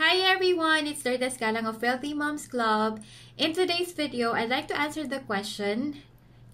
Hi everyone, it's Lourdes Galang of Wealthy Moms Club. In today's video, I'd like to answer the question,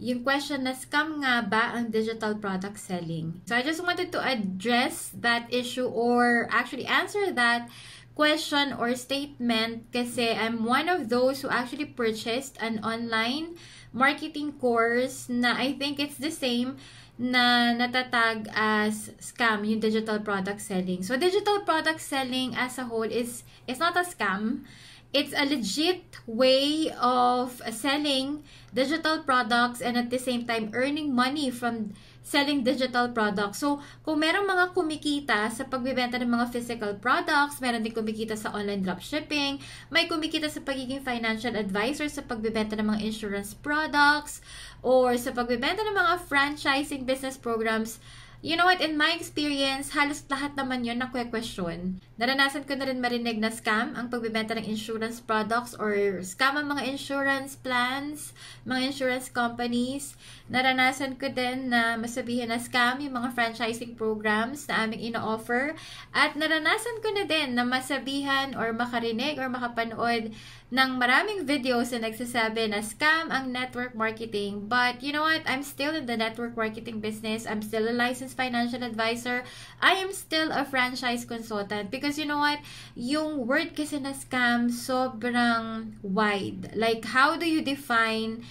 yung question na scam nga ba ang digital product selling? So I just wanted to address that issue or actually answer that question or statement kasi I'm one of those who actually purchased an online marketing course na I think it's the same na natatag as scam yung digital product selling. So digital product selling as a whole is it's not a scam. It's a legit way of selling digital products and at the same time earning money from selling digital products. So, kung merong mga kumikita sa pagbebenta ng mga physical products, meron din kumikita sa online dropshipping, may kumikita sa pagiging financial advisor sa pagbebenta ng mga insurance products, or sa pagbebenta ng mga franchising business programs, You know what, in my experience, halos lahat naman yon na kwe-question. Naranasan ko na rin marinig na scam ang pagbibenta ng insurance products or scam ang mga insurance plans, mga insurance companies. Naranasan ko din na masabihin na scam yung mga franchising programs na aming ino-offer. At naranasan ko na din na masabihan or makarinig or makapanood ng maraming videos na nagsasabi na scam ang network marketing. But you know what? I'm still in the network marketing business. I'm still a licensed financial advisor. I am still a franchise consultant because you know what? Yung word kasi na scam sobrang wide. Like, how do you define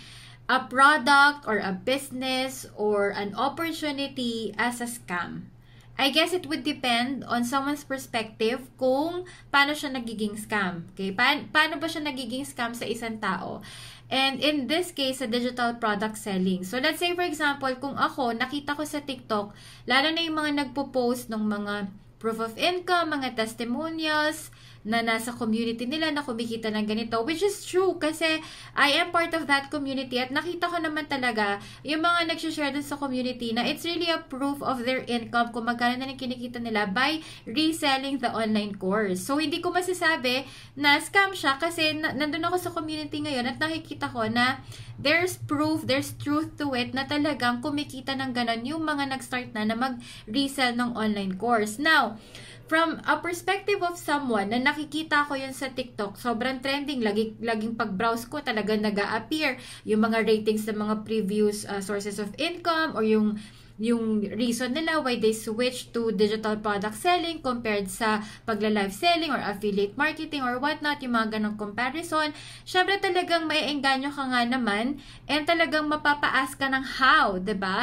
a product or a business or an opportunity as a scam? I guess it would depend on someone's perspective kung paano siya nagiging scam. Okay? Pa- paano ba siya nagiging scam sa isang tao? And in this case, sa digital product selling. So let's say for example, kung ako, nakita ko sa TikTok, lalo na yung mga nagpo-post ng mga proof of income, mga testimonials, na nasa community nila na kumikita ng ganito. Which is true kasi I am part of that community at nakita ko naman talaga yung mga nagsishare dun sa community na it's really a proof of their income kung magkano na kinikita nila by reselling the online course. So hindi ko masasabi na scam siya kasi na nandun ako sa community ngayon at nakikita ko na there's proof, there's truth to it na talagang kumikita ng ganon yung mga nag-start na na mag-resell ng online course. Now, from a perspective of someone na nakikita ko yun sa TikTok, sobrang trending, lagi, laging pag-browse ko talaga nag appear yung mga ratings ng mga previous uh, sources of income or yung yung reason nila why they switch to digital product selling compared sa pagla-live selling or affiliate marketing or whatnot, yung mga ganong comparison. syempre talagang may engganyo ka nga naman and talagang mapapaask ka ng how, ba diba?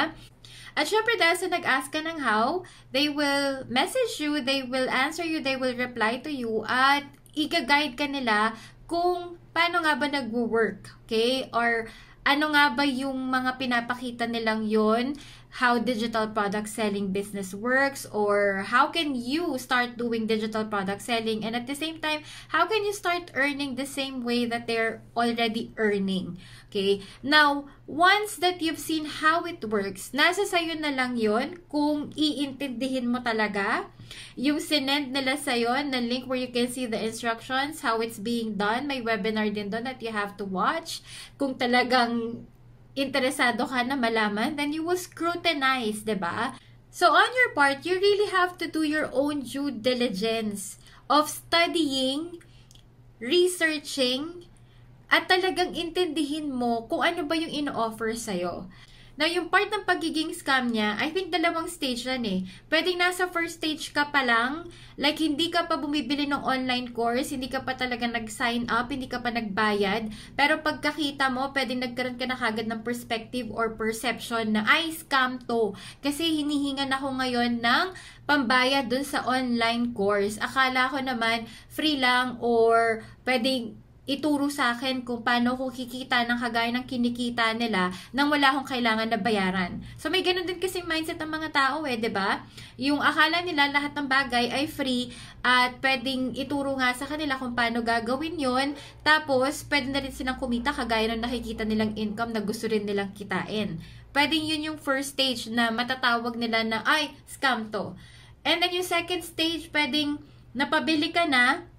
At syempre dahil sa nag-ask ka ng how, they will message you, they will answer you, they will reply to you at i-guide ka nila kung paano nga ba nagwo-work, okay? Or ano nga ba yung mga pinapakita nilang yon how digital product selling business works or how can you start doing digital product selling and at the same time how can you start earning the same way that they're already earning okay now once that you've seen how it works nasa sayo na lang yon kung iintindihin mo talaga yung sinend nila sa'yo na link where you can see the instructions, how it's being done. May webinar din doon that you have to watch. Kung talagang interesado ka na malaman, then you will scrutinize, ba? Diba? So on your part, you really have to do your own due diligence of studying, researching, at talagang intindihin mo kung ano ba yung in-offer sa'yo. Now, yung part ng pagiging scam niya, I think dalawang stage lang eh. Pwedeng nasa first stage ka pa lang, like hindi ka pa bumibili ng online course, hindi ka pa talaga nag-sign up, hindi ka pa nagbayad. Pero pagkakita mo, pwedeng nagkaroon ka na kagad ng perspective or perception na, ay, scam to. Kasi hinihingan ako ngayon ng pambayad dun sa online course. Akala ko naman, free lang or pwedeng ituro sa akin kung paano ko kikita ng kagaya ng kinikita nila nang wala akong kailangan na bayaran. So may ganun din kasi mindset ang mga tao eh, 'di ba? Yung akala nila lahat ng bagay ay free at pwedeng ituro nga sa kanila kung paano gagawin 'yon. Tapos pwede na rin silang kumita kagaya ng nakikita nilang income na gusto rin nilang kitain. Pwedeng 'yun yung first stage na matatawag nila na ay scam to. And then yung second stage pwedeng napabili ka na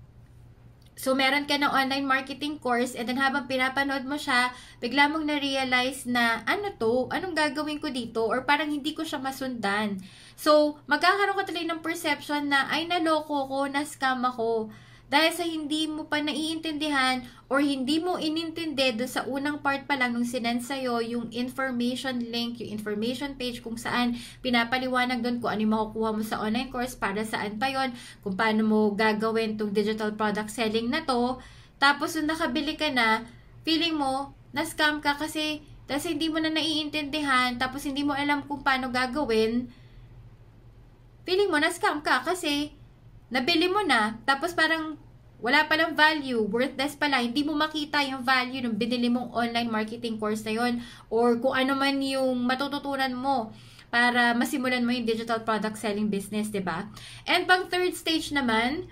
So, meron ka ng online marketing course and then habang pinapanood mo siya, bigla mong na-realize na ano to? Anong gagawin ko dito? Or parang hindi ko siya masundan. So, magkakaroon ka tuloy ng perception na ay naloko ko, na-scam ako dahil sa hindi mo pa naiintindihan or hindi mo inintindi do sa unang part pa lang nung sinend sa'yo yung information link, yung information page kung saan pinapaliwanag doon kung ano yung makukuha mo sa online course, para saan pa yon kung paano mo gagawin tong digital product selling na to. Tapos yung nakabili ka na, feeling mo, na-scam ka kasi dahil hindi mo na naiintindihan, tapos hindi mo alam kung paano gagawin, feeling mo na-scam ka kasi nabili mo na, tapos parang wala palang value, worthless pala. Hindi mo makita yung value ng binili mong online marketing course na yun or kung ano man yung matututunan mo para masimulan mo yung digital product selling business, ba diba? And pang third stage naman,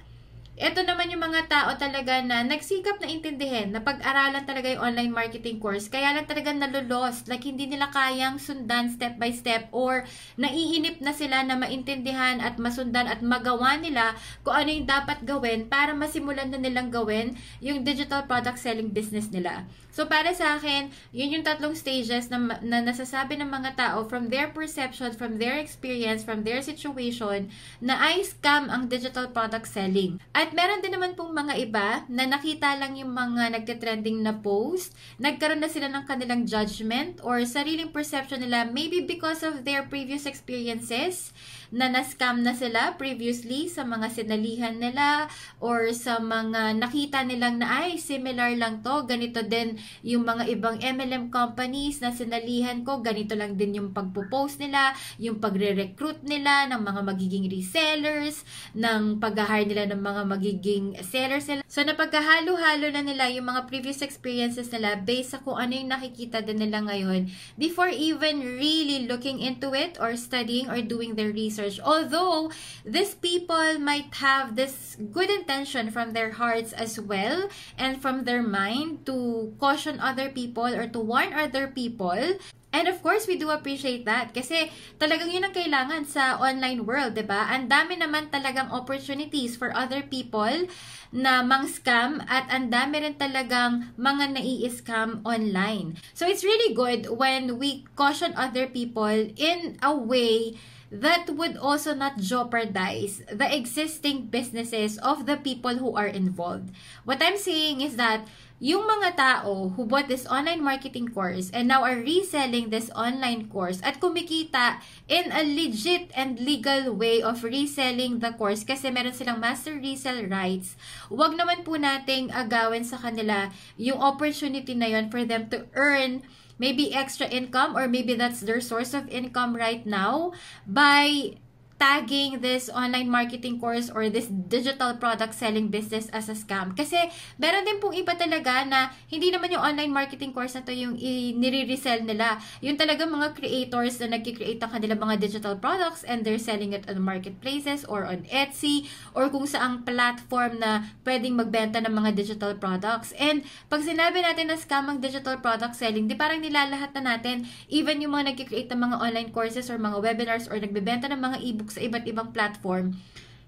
ito naman yung mga tao talaga na nagsikap na intindihin, na pag-aralan talaga yung online marketing course. Kaya lang talaga nalulost, like hindi nila kayang sundan step by step or naiinip na sila na maintindihan at masundan at magawa nila kung ano yung dapat gawin para masimulan na nilang gawin yung digital product selling business nila. So para sa akin, yun yung tatlong stages na, na nasasabi ng mga tao from their perception, from their experience, from their situation na I scam ang digital product selling. At meron din naman pong mga iba na nakita lang yung mga nagte-trending na post, nagkaroon na sila ng kanilang judgment or sariling perception nila maybe because of their previous experiences na na-scam na sila previously sa mga sinalihan nila or sa mga nakita nilang na ay similar lang to, ganito din yung mga ibang MLM companies na sinalihan ko, ganito lang din yung pagpo-post nila, yung pagre-recruit nila ng mga magiging resellers, ng pag-hire nila ng mga magiging sellers nila. So napaghahalo-halo na nila yung mga previous experiences nila based sa kung ano yung nakikita din nila ngayon before even really looking into it or studying or doing their research research. Although, these people might have this good intention from their hearts as well and from their mind to caution other people or to warn other people. And of course, we do appreciate that kasi talagang yun ang kailangan sa online world, di ba? Ang dami naman talagang opportunities for other people na mang-scam at ang dami rin talagang mga nai-scam online. So it's really good when we caution other people in a way that would also not jeopardize the existing businesses of the people who are involved. What I'm saying is that yung mga tao who bought this online marketing course and now are reselling this online course at kumikita in a legit and legal way of reselling the course kasi meron silang master resell rights, wag naman po nating agawin sa kanila yung opportunity na yon for them to earn maybe extra income or maybe that's their source of income right now by tagging this online marketing course or this digital product selling business as a scam. Kasi meron din pong iba talaga na hindi naman yung online marketing course na to yung nire-resell nila. Yung talaga mga creators na nagki-create ng kanilang mga digital products and they're selling it on marketplaces or on Etsy or kung saang platform na pwedeng magbenta ng mga digital products. And pag sinabi natin na scam ang digital product selling, di parang nilalahat na natin even yung mga nagki-create ng mga online courses or mga webinars or nagbebenta ng mga e-books sa iba't ibang platform,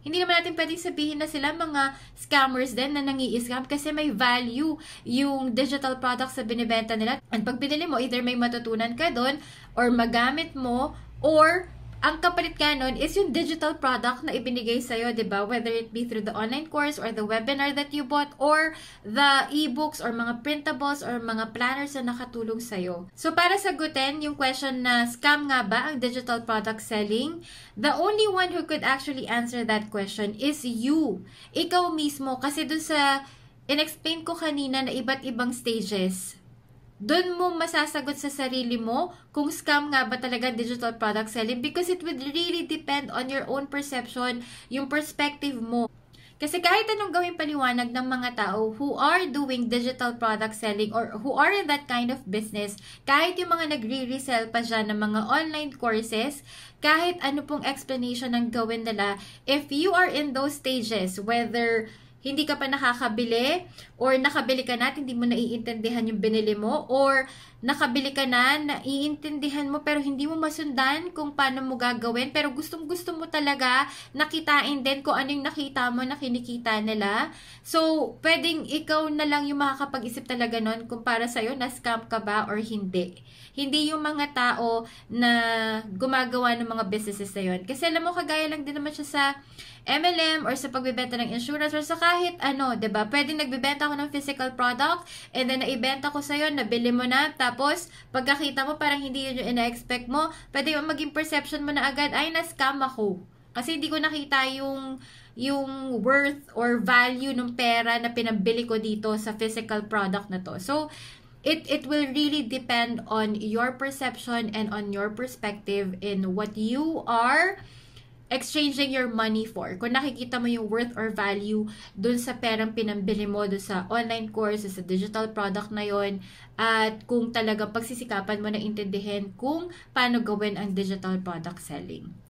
hindi naman natin pwedeng sabihin na sila mga scammers din na nangi-scam kasi may value yung digital products sa binibenta nila. At pag binili mo, either may matutunan ka doon or magamit mo or ang kapalit nga nun is yung digital product na ibinigay sa'yo, di ba? Whether it be through the online course or the webinar that you bought or the e-books or mga printables or mga planners na nakatulong sa'yo. So, para sagutin yung question na scam nga ba ang digital product selling, the only one who could actually answer that question is you. Ikaw mismo. Kasi dun sa in-explain ko kanina na iba't ibang stages doon mo masasagot sa sarili mo kung scam nga ba talaga digital product selling because it would really depend on your own perception, yung perspective mo. Kasi kahit anong gawing paliwanag ng mga tao who are doing digital product selling or who are in that kind of business, kahit yung mga nagre-resell pa dyan ng mga online courses, kahit ano pong explanation ang gawin nila, if you are in those stages, whether hindi ka pa nakakabili or nakabili ka na at hindi mo naiintindihan yung binili mo or nakabili ka na, naiintindihan mo pero hindi mo masundan kung paano mo gagawin pero gustong gusto mo talaga nakitain din kung ano yung nakita mo na kinikita nila. So, pwedeng ikaw na lang yung makakapag-isip talaga nun kung para sa'yo na-scam ka ba or hindi. Hindi yung mga tao na gumagawa ng mga businesses na yun. Kasi alam mo, kagaya lang din naman siya sa MLM or sa pagbibenta ng insurance or sa kahit ano, ba diba? Pwedeng nagbibenta ako ng physical product and then naibenta ko sa'yo, nabili mo na, tapos pagkakita mo parang hindi yun yung ina-expect mo, pwede maging perception mo na agad, ay, na-scam ako. Kasi hindi ko nakita yung yung worth or value ng pera na pinabili ko dito sa physical product na to. So, it it will really depend on your perception and on your perspective in what you are exchanging your money for. Kung nakikita mo yung worth or value dun sa perang pinambili mo dun sa online course, sa digital product na yon at kung talaga pagsisikapan mo na intindihin kung paano gawin ang digital product selling.